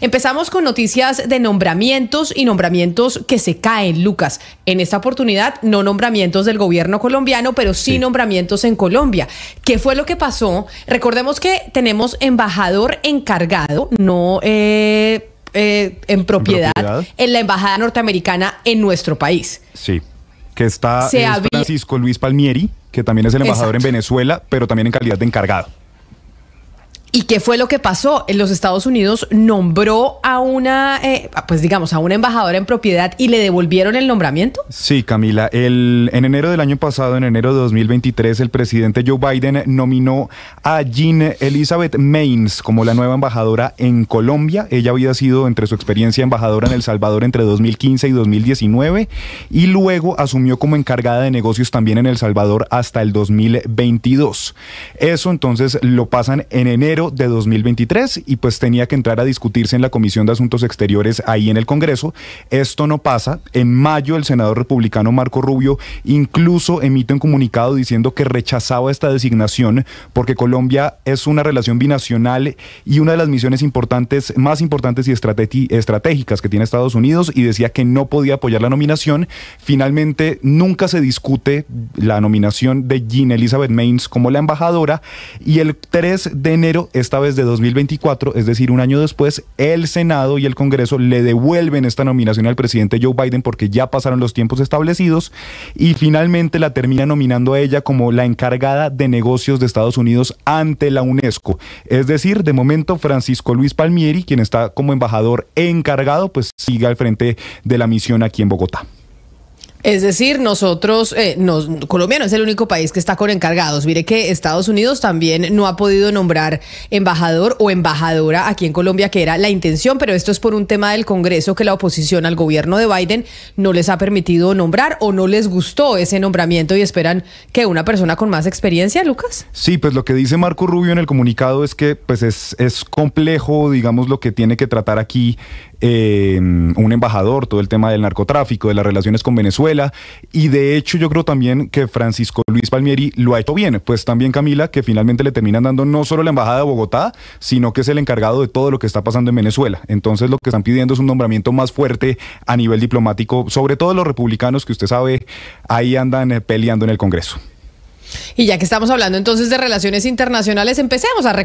Empezamos con noticias de nombramientos y nombramientos que se caen, Lucas. En esta oportunidad, no nombramientos del gobierno colombiano, pero sí, nombramientos en Colombia. ¿Qué fue lo que pasó? Recordemos que tenemos embajador encargado, no... Eh, eh, en, propiedad, en, la embajada norteamericana en nuestro país. Sí, que está Francisco Luis Palmieri, que también es el embajador en Venezuela, pero también en calidad de encargado. ¿Y qué fue lo que pasó? En los Estados Unidos nombró a una, eh, pues digamos, a una embajadora en propiedad y le devolvieron el nombramiento. Sí, Camila. El, en enero del año pasado, en enero de 2023, el presidente Joe Biden nominó a Jean Elizabeth Maynes como la nueva embajadora en Colombia. Ella había sido, entre su experiencia, embajadora en El Salvador entre 2015 y 2019 y luego asumió como encargada de negocios también en El Salvador hasta el 2022. Eso entonces lo pasan en enero de 2023 y pues tenía que entrar a discutirse en la Comisión de Asuntos Exteriores ahí en el Congreso. Esto no pasa. En mayo el senador republicano Marco Rubio incluso emite un comunicado diciendo que rechazaba esta designación porque Colombia es una relación binacional y una de las misiones importantes, más importantes y estratégicas que tiene Estados Unidos y decía que no podía apoyar la nominación. Finalmente nunca se discute la nominación de Jean Elizabeth Maines como la embajadora y el 3 de enero esta vez de 2024, es decir, un año después, el Senado y el Congreso le devuelven esta nominación al presidente Joe Biden porque ya pasaron los tiempos establecidos y finalmente la termina nominando a ella como la encargada de negocios de Estados Unidos ante la UNESCO. Es decir, de momento Francisco Luis Palmieri, quien está como embajador encargado, pues sigue al frente de la misión aquí en Bogotá. Es decir, nosotros, eh, Colombia no es el único país que está con encargados. Mire que Estados Unidos también no ha podido nombrar embajador o embajadora aquí en Colombia, que era la intención, pero esto es por un tema del Congreso que la oposición al gobierno de Biden no les ha permitido nombrar o no les gustó ese nombramiento y esperan que una persona con más experiencia, Lucas. Sí, pues lo que dice Marco Rubio en el comunicado es que pues es, es complejo, digamos, lo que tiene que tratar aquí Em, un embajador, todo el tema del narcotráfico, de las relaciones con Venezuela. Y de hecho yo creo también que Francisco Luis Palmieri lo ha hecho bien. Pues también Camila, que finalmente le terminan dando no solo la embajada de Bogotá, sino que es el encargado de todo lo que está pasando en Venezuela. Entonces lo que están pidiendo es un nombramiento más fuerte a nivel diplomático, sobre todo los republicanos que usted sabe ahí andan eh, peleando en el Congreso. Y ya que estamos hablando entonces de relaciones internacionales, empecemos a